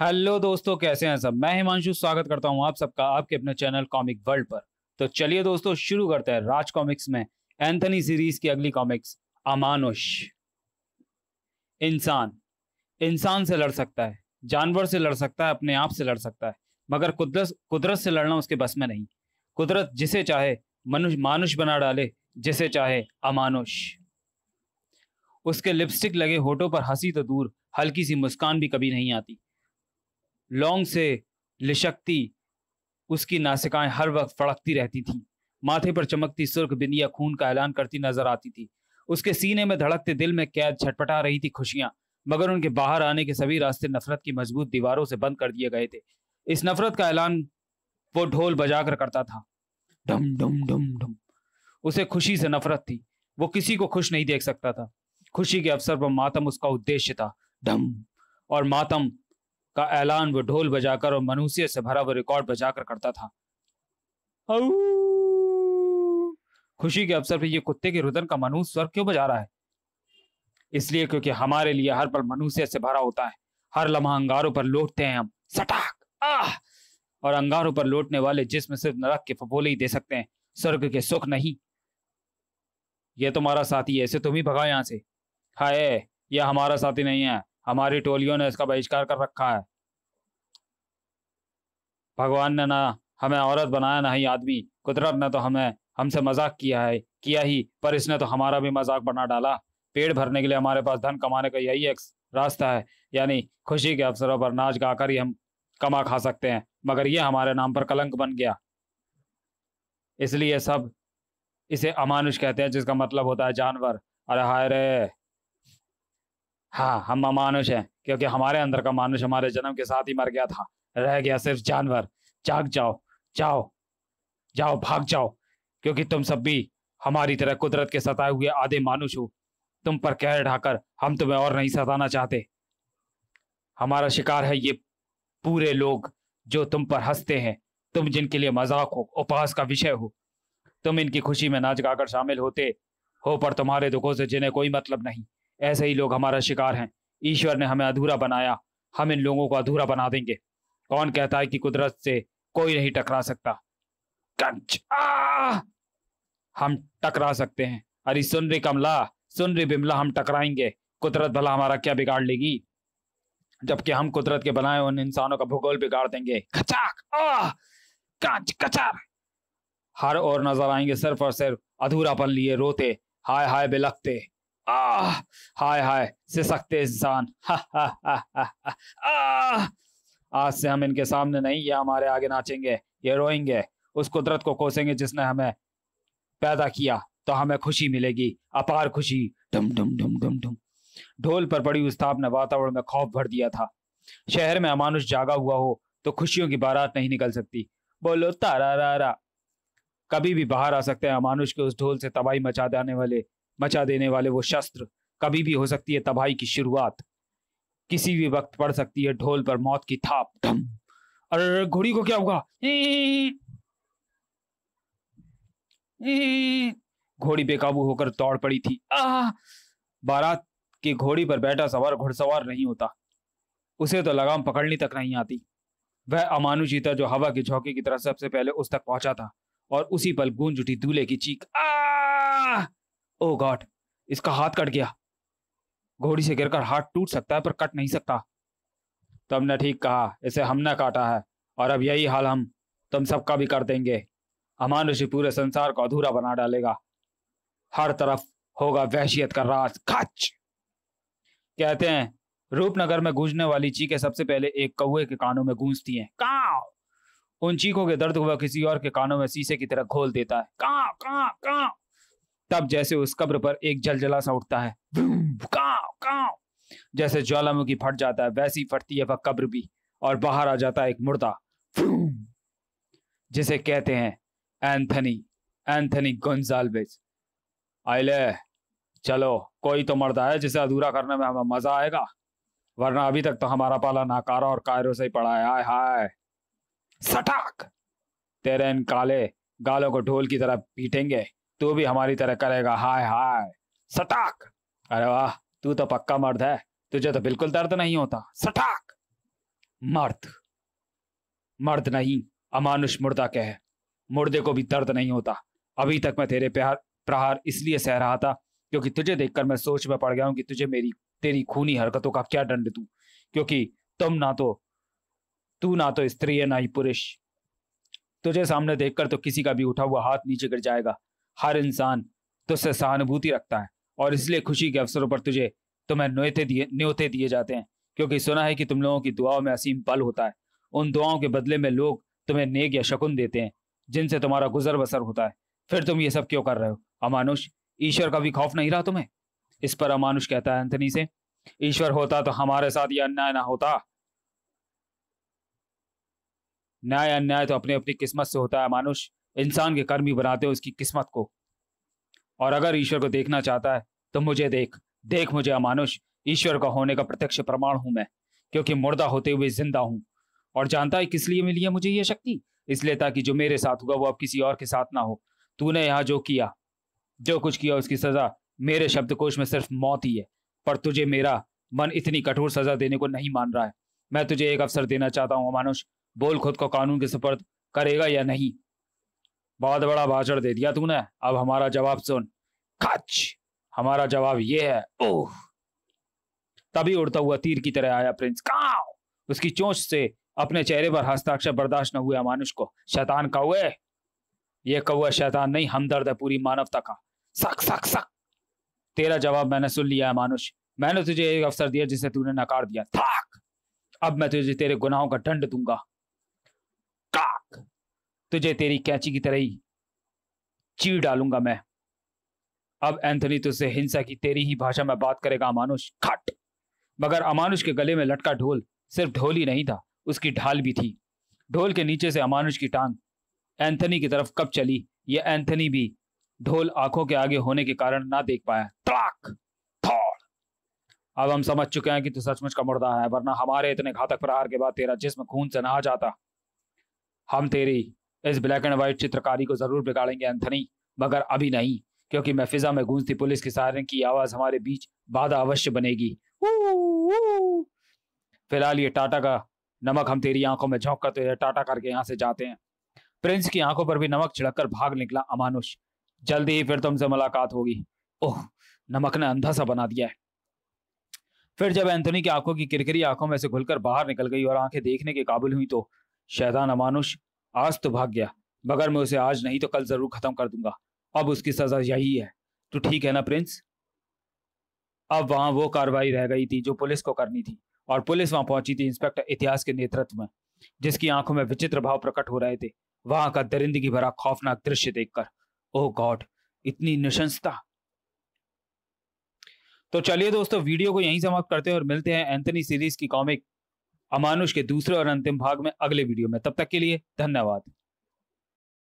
hello दोस्तों कैसे हैं सब मैं हिमांशु स्वागत करता हूं आप सबका आपके अपने चैनल कॉमिक वर्ल्ड पर तो चलिए दोस्तों शुरू करते हैं राज कॉमिक्स में एंथनी सीरीज की अगली कॉमिक्स अमानुष इंसान इंसान से लड़ सकता है जानवर से लड़ सकता है अपने आप से लड़ सकता है मगर कुदरत कुदरत से लड़ना उसके बस में नहीं कुदरत जिसे चाहे मनुष्य मानुष बना डाले जिसे चाहे अमानुष उसके लिपस्टिक लगे होठों पर हंसी तो दूर हल्की सी मुस्कान भी कभी नहीं आती लौंग से लिशकती उसकी नासिकाएं हर वक्त फड़कती रहती थीं माथे पर चमकती सुर्ख बिंदिया खून का ऐलान करती नजर आती थी उसके सीने में धड़कते दिल में कैद छटपटा रही थी खुशियां मगर उनके बाहर आने के सभी रास्ते नफरत की मजबूत दीवारों से बंद कर दिए गए थे इस नफरत का ऐलान वो ढोल बजाकर करता था डम डम डम डम उसे खुशी से नफरत थी वो किसी को खुश नहीं देख सकता था खुशी के अवसर पर मातम उसका उद्देश्य था डम और मातम का ऐलान वो ढोल बजाकर और मनुष्य से भरा वो रिकॉर्ड बजाकर करता था खुशी के अवसर पर ये कुत्ते के रुदन का मनुष्य स्वर क्यों बजा रहा है इसलिए क्योंकि हमारे लिए हर पल मनुष्य से भरा होता है हर लम्हा अंगारों पर लौटते हैं हम सटाक आह और अंगारों पर लौटने वाले जिसम सिर्फ नरक के फपोले ही दे सकते हैं स्वर्ग के सुख नहीं ये तुम्हारा साथी ऐसे तुम ही भगा यहां से हाय यह हमारा साथी नहीं है हमारी टोलियों ने इसका बहिष्कार कर रखा है भगवान ने ना हमें औरत बनाया ना ही आदमी कुदरत ने तो हमें हमसे मजाक किया है किया ही पर इसने तो हमारा भी मजाक बना डाला पेड़ भरने के लिए हमारे पास धन कमाने का यही एक रास्ता है यानी खुशी के अवसरों पर नाच गाकर ही हम कमा खा सकते हैं मगर यह हमारे नाम पर कलंक बन गया इसलिए सब इसे अमानुष कहते हैं जिसका मतलब होता है जानवर अरे हाय रे हाँ हम अमानुष हैं क्योंकि हमारे अंदर का मानुष हमारे जन्म के साथ ही मर गया था रह गया सिर्फ जानवर जाग जाओ जाओ जाओ भाग जाओ क्योंकि तुम सब भी हमारी तरह कुदरत के सताए हुए आधे मानुष हो तुम पर कह ढाकर हम तुम्हें और नहीं सताना चाहते हमारा शिकार है ये पूरे लोग जो तुम पर हंसते हैं तुम जिनके लिए मजाक हो उपहास का विषय हो तुम इनकी खुशी में नाच गाकर शामिल होते हो पर तुम्हारे दुखों से जिन्हें कोई मतलब नहीं ऐसे ही लोग हमारा शिकार हैं ईश्वर ने हमें अधूरा बनाया हम इन लोगों को अधूरा बना देंगे कौन कहता है कि कुदरत से कोई नहीं टकरा सकता हम टकरा सकते हैं अरे सुन रही कमला सुन रही बिमला हम टकराएंगे कुदरत भला हमारा क्या बिगाड़ लेगी जबकि हम कुदरत के बनाए उन इंसानों का भूगोल बिगाड़ देंगे खचाक कांच कचार हर और नजर आएंगे सिर्फ और सिर्फ अधूरापन लिए रोते हाय हाय बिलखते आह हाय हाय से सकते इंसान हा हा हा आह आज से हम इनके सामने नहीं ये हमारे आगे नाचेंगे ये रोएंगे उस कुदरत को कोसेंगे जिसने हमें पैदा किया तो हमें खुशी मिलेगी अपार खुशी डम डम डम डम डम ढोल पर पड़ी उस्ताब ने वातावरण में खौफ भर दिया था शहर में अमानुष जागा हुआ हो तो खुशियों की बारात नहीं निकल सकती बोलो तारा रा रा कभी भी बाहर आ सकते हैं अमानुष के उस ढोल से तबाही मचा जाने वाले मचा देने वाले वो शस्त्र कभी भी हो सकती है तबाही की शुरुआत किसी भी वक्त पड़ सकती है ढोल पर मौत की थाप धम अरे घोड़ी को क्या होगा घोड़ी बेकाबू होकर दौड़ पड़ी थी आ बारात के घोड़ी पर बैठा सवार घुड़सवार नहीं होता उसे तो लगाम पकड़नी तक नहीं आती वह अमानुषी था जो हवा के झोंके की तरह सबसे पहले उस तक पहुंचा था और उसी पल गूंज उठी दूल्हे की चीख आ ओ oh गॉड इसका हाथ कट गया घोड़ी से गिरकर हाथ टूट सकता है पर कट नहीं सकता तुमने ठीक कहा इसे हमने काटा है और अब यही हाल हम तुम सबका भी कर देंगे हमान ऋषि पूरे संसार को अधूरा बना डालेगा हर तरफ होगा वहशियत का राज खच कहते हैं रूपनगर में गूंजने वाली चीखें सबसे पहले एक कौए के कानों में गूंजती हैं काव उन चीखों के दर्द हुआ किसी और के कानों में शीशे की तरह घोल देता है का काव काव तब जैसे उस कब्र पर एक जलजला सा उठता है काव, जैसे ज्वालामुखी फट जाता है वैसी फटती है वह कब्र भी और बाहर आ जाता है एक मुर्दा जिसे कहते हैं एंथनी एंथनी गंजालवेज आइले चलो कोई तो मरदा है जिसे अधूरा करने में हमें मजा आएगा वरना अभी तक तो हमारा पाला नाकारा और कायरों से ही पड़ा है हाय सटाक तेरे इन काले गालों को ढोल की तरह पीटेंगे तू भी हमारी तरह करेगा हाय हाय सटाक अरे वाह तू तो पक्का मर्द है तुझे तो बिल्कुल दर्द नहीं होता सटाक मर्द मर्द नहीं अमानुष मुर्दा कह मुर्दे को भी दर्द नहीं होता अभी तक मैं तेरे प्यार प्रहार इसलिए सह रहा था क्योंकि तुझे देखकर मैं सोच में पड़ गया हूं कि तुझे मेरी तेरी खूनी हरकतों का क्या दंड तू क्योंकि तुम ना तो तू ना तो स्त्री है ना ही पुरुष तुझे सामने देखकर तो किसी का भी उठा हुआ हाथ नीचे गिर जाएगा हर इंसान तुझसे सहानुभूति रखता है और इसलिए खुशी के अवसरों पर तुझे तुम्हें न्योते दिए न्योते दिए जाते हैं क्योंकि सुना है कि तुम लोगों की दुआओं में असीम पल होता है उन दुआओं के बदले में लोग तुम्हें नेक या शकुन देते हैं जिनसे तुम्हारा गुजर बसर होता है फिर तुम ये सब क्यों कर रहे हो अमानुष ईश्वर का भी खौफ नहीं रहा तुम्हें इस पर अमानुष कहता है एंथनी से ईश्वर होता तो हमारे साथ यह अन्याय ना होता न्याय अन्याय तो अपनी अपनी किस्मत से होता है अमानुष इंसान के कर्म ही बनाते हो उसकी किस्मत को और अगर ईश्वर को देखना चाहता है तो मुझे देख देख मुझे अमानुष ईश्वर का होने का प्रत्यक्ष प्रमाण हूं मैं क्योंकि मुर्दा होते हुए जिंदा हूं और जानता है किस लिए मिली है मुझे यह शक्ति इसलिए ताकि जो मेरे साथ हुआ वो अब किसी और के साथ ना हो तूने यहाँ जो किया जो कुछ किया उसकी सजा मेरे शब्दकोश में सिर्फ मौत ही है पर तुझे मेरा मन इतनी कठोर सजा देने को नहीं मान रहा है मैं तुझे एक अवसर देना चाहता हूँ अमानुष बोल खुद को कानून के सुपर्द करेगा या नहीं बहुत बड़ा भाषण दे दिया तूने अब हमारा जवाब सुन कच हमारा जवाब ये है ओह तभी उड़ता हुआ तीर की तरह आया प्रिंस काओ उसकी चोंच से अपने चेहरे पर हस्ताक्षर बर्दाश्त न हुए अमानुष को शैतान कौए ये कौआ शैतान नहीं हमदर्द है पूरी मानवता का सक सक सक तेरा जवाब मैंने सुन लिया है मानुष मैंने तुझे एक अवसर दिया जिसे तूने नकार दिया थाक अब मैं तुझे तेरे गुनाहों का दंड दूंगा तुझे तेरी कैंची की तरह ही चीर डालूंगा मैं अब एंथनी तुझसे हिंसा की तेरी ही भाषा में बात करेगा अमानुष खट मगर अमानुष के गले में लटका ढोल सिर्फ ढोल ही नहीं था उसकी ढाल भी थी ढोल के नीचे से अमानुष की टांग एंथनी की तरफ कब चली ये एंथनी भी ढोल आंखों के आगे होने के कारण ना देख पाया तलाक अब हम समझ चुके हैं कि तू सचमुच का मुर्दा है वरना हमारे इतने घातक प्रहार के बाद तेरा जिसम खून से नहा जाता हम तेरी इस ब्लैक एंड व्हाइट चित्रकारी को जरूर बिगाड़ेंगे एंथनी मगर अभी नहीं क्योंकि महफिजा में गूंजती पुलिस के सायरन की आवाज हमारे बीच बाधा अवश्य बनेगी फिलहाल ये टाटा का नमक हम तेरी आंखों में झोंक करते तो हुए टाटा करके यहाँ से जाते हैं प्रिंस की आंखों पर भी नमक छिड़क कर भाग निकला अमानुष जल्दी ही फिर तुमसे मुलाकात होगी ओह नमक ने अंधा सा बना दिया है फिर जब एंथनी की आंखों की किरकिरी आंखों में से घुलकर बाहर निकल गई और आंखें देखने के काबिल हुई तो शैतान अमानुष आज तो भाग गया मगर मैं उसे आज नहीं तो कल जरूर खत्म कर दूंगा अब उसकी सजा यही है तो ठीक है ना प्रिंस अब वहां वो कार्रवाई रह गई थी जो पुलिस को करनी थी और पुलिस वहां पहुंची थी इंस्पेक्टर इतिहास के नेतृत्व में जिसकी आंखों में विचित्र भाव प्रकट हो रहे थे वहां का दरिंदगी भरा खौफनाक दृश्य देखकर ओह गॉड इतनी निशंसता तो चलिए दोस्तों वीडियो को यहीं समाप्त करते हैं और मिलते हैं एंथनी सीरीज की कॉमिक अमानुष के दूसरे और अंतिम भाग में अगले वीडियो में तब तक के लिए धन्यवाद